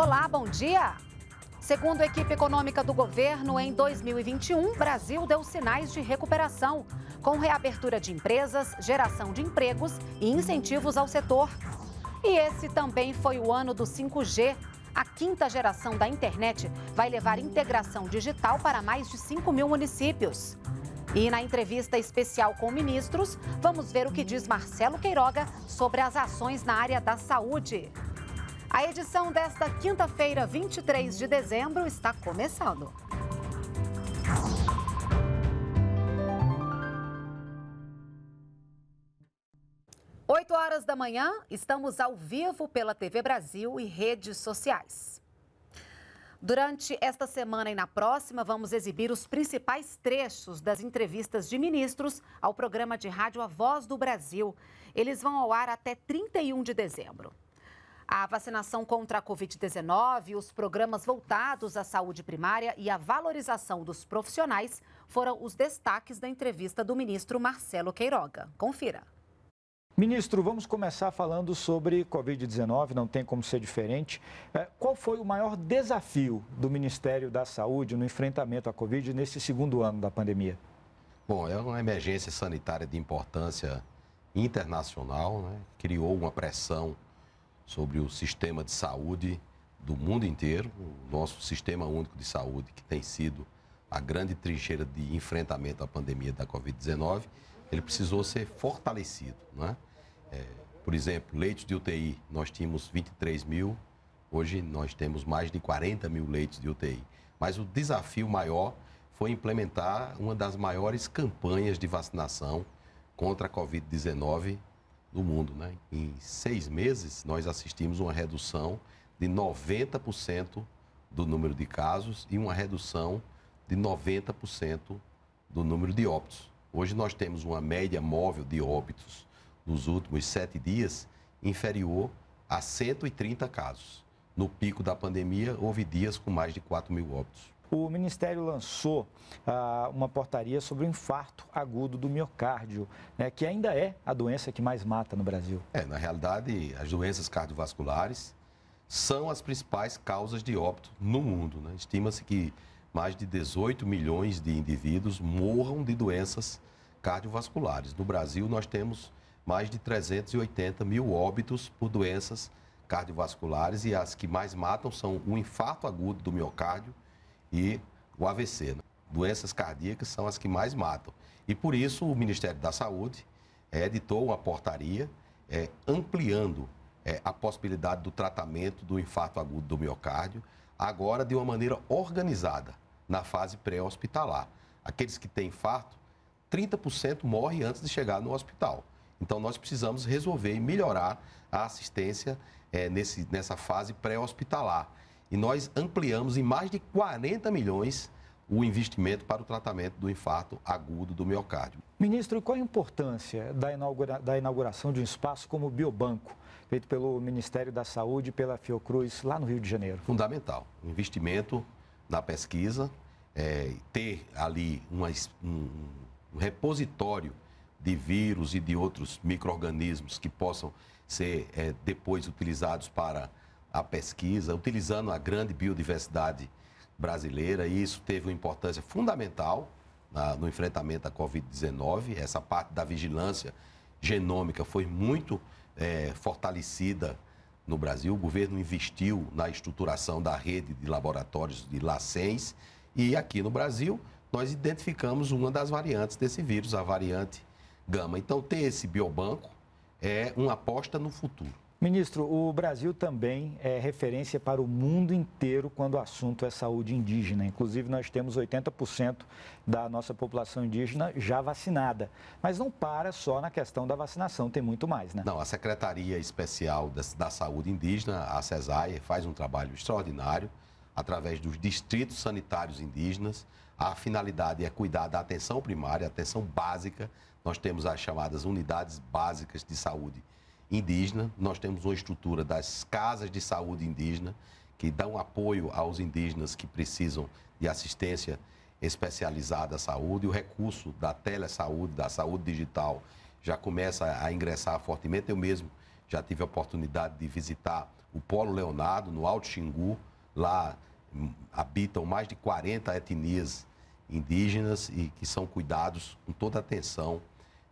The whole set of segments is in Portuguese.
Olá, bom dia. Segundo a equipe econômica do governo, em 2021, o Brasil deu sinais de recuperação, com reabertura de empresas, geração de empregos e incentivos ao setor. E esse também foi o ano do 5G. A quinta geração da internet vai levar integração digital para mais de 5 mil municípios. E na entrevista especial com ministros, vamos ver o que diz Marcelo Queiroga sobre as ações na área da saúde. A edição desta quinta-feira, 23 de dezembro, está começando. Oito horas da manhã, estamos ao vivo pela TV Brasil e redes sociais. Durante esta semana e na próxima, vamos exibir os principais trechos das entrevistas de ministros ao programa de rádio A Voz do Brasil. Eles vão ao ar até 31 de dezembro. A vacinação contra a Covid-19, os programas voltados à saúde primária e a valorização dos profissionais foram os destaques da entrevista do ministro Marcelo Queiroga. Confira. Ministro, vamos começar falando sobre Covid-19, não tem como ser diferente. É, qual foi o maior desafio do Ministério da Saúde no enfrentamento à Covid nesse segundo ano da pandemia? Bom, é uma emergência sanitária de importância internacional, né? criou uma pressão sobre o sistema de saúde do mundo inteiro, o nosso sistema único de saúde, que tem sido a grande trincheira de enfrentamento à pandemia da Covid-19, ele precisou ser fortalecido. Né? É, por exemplo, leitos de UTI, nós tínhamos 23 mil, hoje nós temos mais de 40 mil leitos de UTI. Mas o desafio maior foi implementar uma das maiores campanhas de vacinação contra a Covid-19 do mundo. Né? Em seis meses, nós assistimos uma redução de 90% do número de casos e uma redução de 90% do número de óbitos. Hoje nós temos uma média móvel de óbitos nos últimos sete dias inferior a 130 casos. No pico da pandemia, houve dias com mais de 4 mil óbitos o Ministério lançou ah, uma portaria sobre o infarto agudo do miocárdio, né, que ainda é a doença que mais mata no Brasil. É, na realidade, as doenças cardiovasculares são as principais causas de óbito no mundo. Né? Estima-se que mais de 18 milhões de indivíduos morram de doenças cardiovasculares. No Brasil, nós temos mais de 380 mil óbitos por doenças cardiovasculares e as que mais matam são o infarto agudo do miocárdio e o AVC. Né? Doenças cardíacas são as que mais matam. E por isso o Ministério da Saúde é, editou uma portaria é, ampliando é, a possibilidade do tratamento do infarto agudo do miocárdio, agora de uma maneira organizada, na fase pré-hospitalar. Aqueles que têm infarto, 30% morre antes de chegar no hospital. Então, nós precisamos resolver e melhorar a assistência é, nesse, nessa fase pré-hospitalar e nós ampliamos em mais de 40 milhões o investimento para o tratamento do infarto agudo do miocárdio. Ministro, qual a importância da, inaugura... da inauguração de um espaço como o Biobanco, feito pelo Ministério da Saúde e pela Fiocruz lá no Rio de Janeiro? Fundamental. O investimento na pesquisa, é, ter ali uma, um, um repositório de vírus e de outros micro-organismos que possam ser é, depois utilizados para a pesquisa, utilizando a grande biodiversidade brasileira, e isso teve uma importância fundamental na, no enfrentamento à Covid-19. Essa parte da vigilância genômica foi muito é, fortalecida no Brasil. O governo investiu na estruturação da rede de laboratórios de LACENS e aqui no Brasil nós identificamos uma das variantes desse vírus, a variante gama. Então, ter esse biobanco é uma aposta no futuro. Ministro, o Brasil também é referência para o mundo inteiro quando o assunto é saúde indígena. Inclusive, nós temos 80% da nossa população indígena já vacinada. Mas não para só na questão da vacinação, tem muito mais, né? Não, a Secretaria Especial da Saúde Indígena, a CESAI, faz um trabalho extraordinário através dos distritos sanitários indígenas. A finalidade é cuidar da atenção primária, atenção básica. Nós temos as chamadas unidades básicas de saúde indígena indígena. Nós temos uma estrutura das casas de saúde indígena que dão apoio aos indígenas que precisam de assistência especializada à saúde. O recurso da telesaúde, da saúde digital, já começa a ingressar fortemente. Eu mesmo já tive a oportunidade de visitar o Polo Leonardo, no Alto Xingu. Lá hum, habitam mais de 40 etnias indígenas e que são cuidados com toda a atenção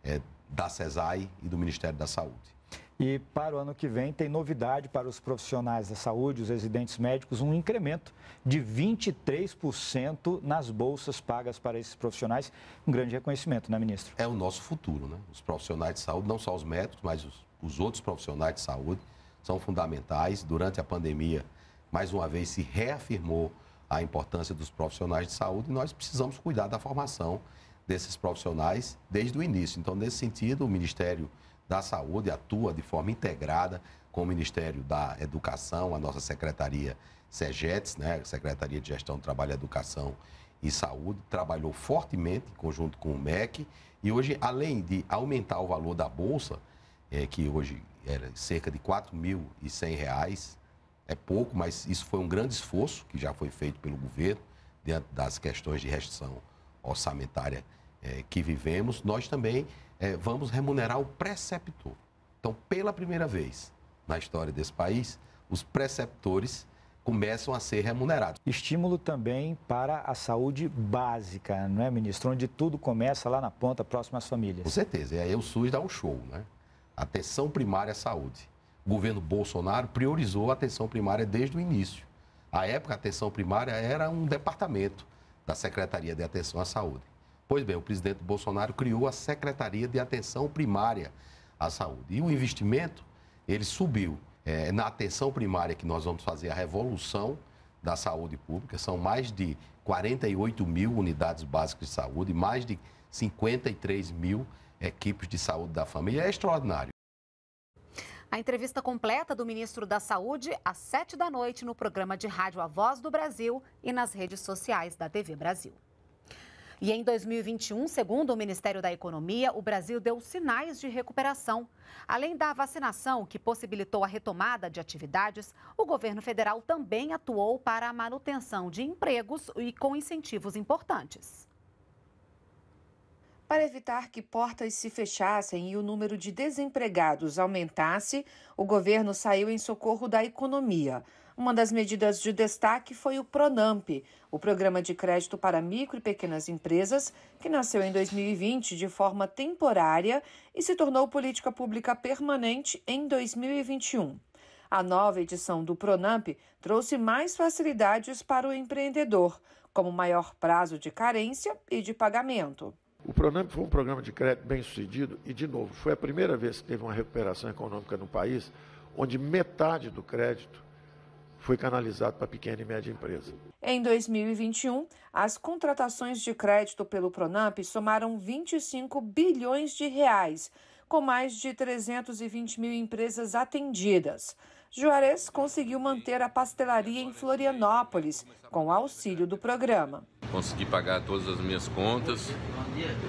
é, da CESAI e do Ministério da Saúde. E para o ano que vem tem novidade para os profissionais da saúde, os residentes médicos, um incremento de 23% nas bolsas pagas para esses profissionais. Um grande reconhecimento, né, ministro? É o nosso futuro, né? Os profissionais de saúde, não só os médicos, mas os, os outros profissionais de saúde são fundamentais. Durante a pandemia, mais uma vez, se reafirmou a importância dos profissionais de saúde e nós precisamos cuidar da formação desses profissionais desde o início. Então, nesse sentido, o Ministério da Saúde atua de forma integrada com o Ministério da Educação, a nossa secretaria SEGETS, né, Secretaria de Gestão do Trabalho, Educação e Saúde, trabalhou fortemente em conjunto com o MEC e hoje, além de aumentar o valor da bolsa, é, que hoje era cerca de R$ reais é pouco, mas isso foi um grande esforço que já foi feito pelo governo diante das questões de restrição orçamentária é, que vivemos, nós também é, vamos remunerar o preceptor. Então, pela primeira vez na história desse país, os preceptores começam a ser remunerados. Estímulo também para a saúde básica, não é, ministro? Onde tudo começa lá na ponta, próximo às famílias. Com certeza. E aí o SUS dá um show, né? Atenção primária à saúde. O governo Bolsonaro priorizou a atenção primária desde o início. A época, a atenção primária era um departamento da Secretaria de Atenção à Saúde. Pois bem, o presidente Bolsonaro criou a Secretaria de Atenção Primária à Saúde. E o investimento, ele subiu. É, na atenção primária que nós vamos fazer a revolução da saúde pública, são mais de 48 mil unidades básicas de saúde, mais de 53 mil equipes de saúde da família. É extraordinário. A entrevista completa do ministro da Saúde às 7 da noite no programa de rádio A Voz do Brasil e nas redes sociais da TV Brasil. E em 2021, segundo o Ministério da Economia, o Brasil deu sinais de recuperação. Além da vacinação, que possibilitou a retomada de atividades, o governo federal também atuou para a manutenção de empregos e com incentivos importantes. Para evitar que portas se fechassem e o número de desempregados aumentasse, o governo saiu em socorro da economia. Uma das medidas de destaque foi o Pronamp, o programa de crédito para micro e pequenas empresas, que nasceu em 2020 de forma temporária e se tornou política pública permanente em 2021. A nova edição do Pronamp trouxe mais facilidades para o empreendedor, como maior prazo de carência e de pagamento. O Pronamp foi um programa de crédito bem sucedido e, de novo, foi a primeira vez que teve uma recuperação econômica no país, onde metade do crédito foi canalizado para pequena e média empresa. Em 2021, as contratações de crédito pelo Pronamp somaram 25 bilhões de reais, com mais de 320 mil empresas atendidas. Juarez conseguiu manter a pastelaria em Florianópolis, com auxílio do programa. Consegui pagar todas as minhas contas,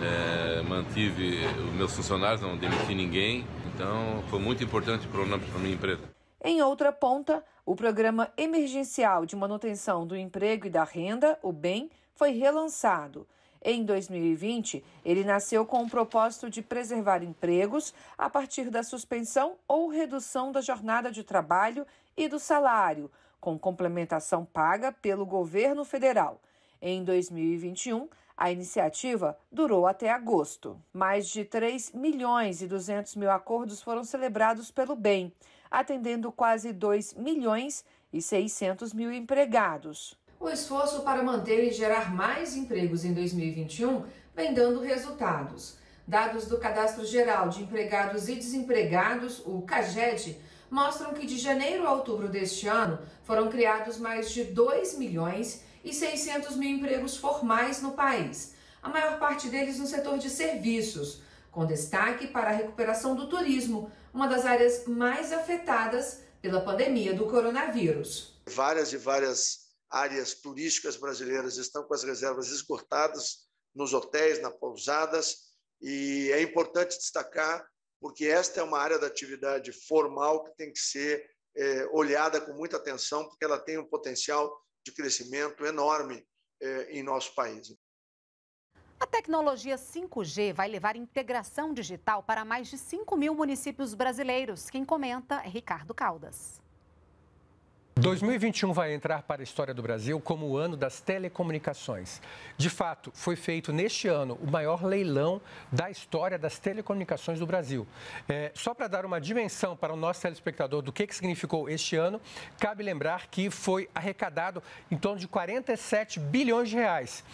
é, mantive os meus funcionários, não demiti ninguém. Então, foi muito importante o Pronamp para minha empresa. Em outra ponta, o Programa Emergencial de Manutenção do Emprego e da Renda, o BEM, foi relançado. Em 2020, ele nasceu com o propósito de preservar empregos a partir da suspensão ou redução da jornada de trabalho e do salário, com complementação paga pelo governo federal. Em 2021, a iniciativa durou até agosto. Mais de 3 milhões e 200 mil acordos foram celebrados pelo BEM atendendo quase 2 milhões e 600 mil empregados. O esforço para manter e gerar mais empregos em 2021 vem dando resultados. Dados do Cadastro Geral de Empregados e Desempregados, o CAGED, mostram que de janeiro a outubro deste ano foram criados mais de 2 milhões e 600 mil empregos formais no país, a maior parte deles no setor de serviços, com destaque para a recuperação do turismo, uma das áreas mais afetadas pela pandemia do coronavírus. Várias e várias áreas turísticas brasileiras estão com as reservas esgotadas nos hotéis, nas pousadas, e é importante destacar, porque esta é uma área da atividade formal que tem que ser é, olhada com muita atenção, porque ela tem um potencial de crescimento enorme é, em nosso país. A tecnologia 5G vai levar integração digital para mais de 5 mil municípios brasileiros. Quem comenta é Ricardo Caldas. 2021 vai entrar para a história do Brasil como o ano das telecomunicações. De fato, foi feito neste ano o maior leilão da história das telecomunicações do Brasil. É, só para dar uma dimensão para o nosso telespectador do que, que significou este ano, cabe lembrar que foi arrecadado em torno de 47 bilhões de reais.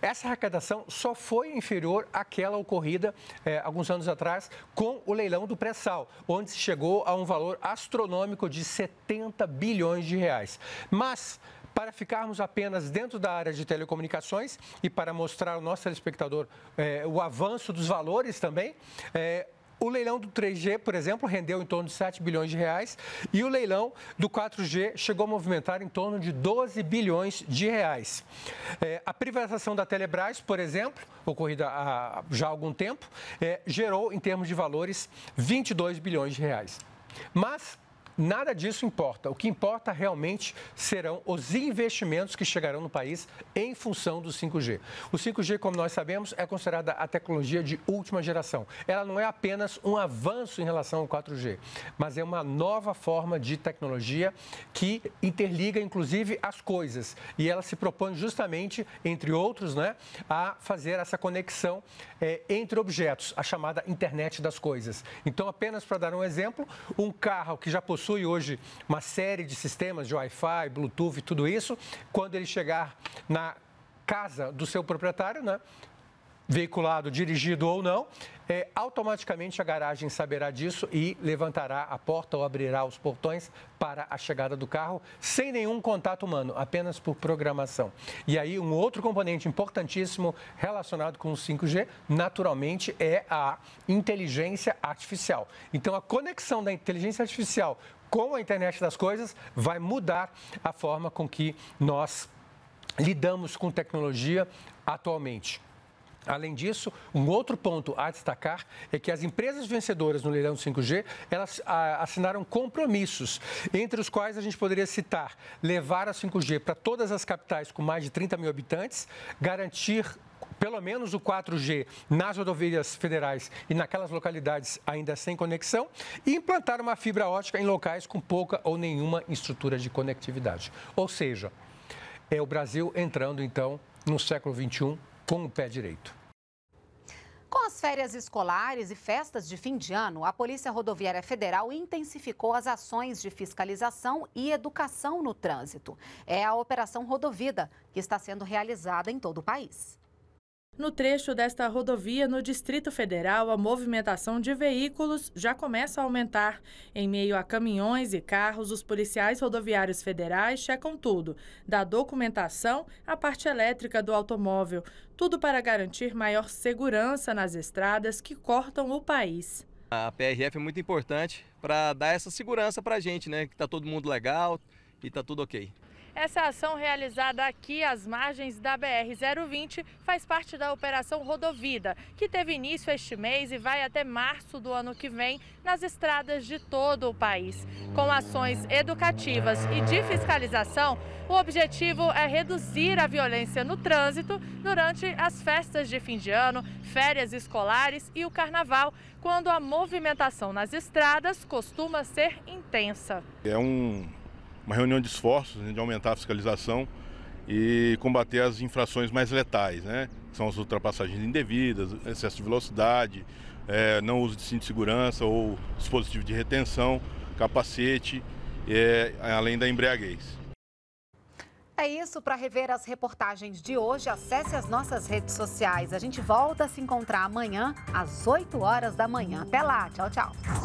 Essa arrecadação só foi inferior àquela ocorrida é, alguns anos atrás com o leilão do pré-sal, onde se chegou a um valor astronômico de 70 bilhões de de reais. Mas para ficarmos apenas dentro da área de telecomunicações e para mostrar ao nosso telespectador é, o avanço dos valores também, é, o leilão do 3G, por exemplo, rendeu em torno de 7 bilhões de reais e o leilão do 4G chegou a movimentar em torno de 12 bilhões de reais. É, a privatização da Telebrás, por exemplo, ocorrida há já há algum tempo, é, gerou, em termos de valores, 22 bilhões de reais. Mas Nada disso importa. O que importa realmente serão os investimentos que chegarão no país em função do 5G. O 5G, como nós sabemos, é considerada a tecnologia de última geração. Ela não é apenas um avanço em relação ao 4G, mas é uma nova forma de tecnologia que interliga, inclusive, as coisas. E ela se propõe justamente, entre outros, né, a fazer essa conexão é, entre objetos, a chamada internet das coisas. Então, apenas para dar um exemplo, um carro que já possui possui hoje uma série de sistemas de Wi-Fi, Bluetooth e tudo isso, quando ele chegar na casa do seu proprietário, né? veiculado, dirigido ou não, é, automaticamente a garagem saberá disso e levantará a porta ou abrirá os portões para a chegada do carro, sem nenhum contato humano, apenas por programação. E aí, um outro componente importantíssimo relacionado com o 5G, naturalmente, é a inteligência artificial. Então, a conexão da inteligência artificial com a internet das coisas vai mudar a forma com que nós lidamos com tecnologia atualmente. Além disso, um outro ponto a destacar é que as empresas vencedoras no leilão 5G, elas assinaram compromissos, entre os quais a gente poderia citar levar a 5G para todas as capitais com mais de 30 mil habitantes, garantir pelo menos o 4G nas rodovias federais e naquelas localidades ainda sem conexão e implantar uma fibra ótica em locais com pouca ou nenhuma estrutura de conectividade. Ou seja, é o Brasil entrando então no século 21 com o pé direito. Com as férias escolares e festas de fim de ano, a Polícia Rodoviária Federal intensificou as ações de fiscalização e educação no trânsito. É a Operação Rodovida, que está sendo realizada em todo o país. No trecho desta rodovia, no Distrito Federal, a movimentação de veículos já começa a aumentar. Em meio a caminhões e carros, os policiais rodoviários federais checam tudo, da documentação à parte elétrica do automóvel. Tudo para garantir maior segurança nas estradas que cortam o país. A PRF é muito importante para dar essa segurança para a gente, né? Que está todo mundo legal e está tudo ok. Essa ação realizada aqui às margens da BR-020 faz parte da Operação Rodovida, que teve início este mês e vai até março do ano que vem nas estradas de todo o país. Com ações educativas e de fiscalização, o objetivo é reduzir a violência no trânsito durante as festas de fim de ano, férias escolares e o carnaval, quando a movimentação nas estradas costuma ser intensa. É um uma reunião de esforços né, de aumentar a fiscalização e combater as infrações mais letais, né? São as ultrapassagens indevidas, excesso de velocidade, é, não uso de cinto de segurança ou dispositivo de retenção, capacete, é, além da embriaguez. É isso. Para rever as reportagens de hoje, acesse as nossas redes sociais. A gente volta a se encontrar amanhã, às 8 horas da manhã. Até lá. Tchau, tchau.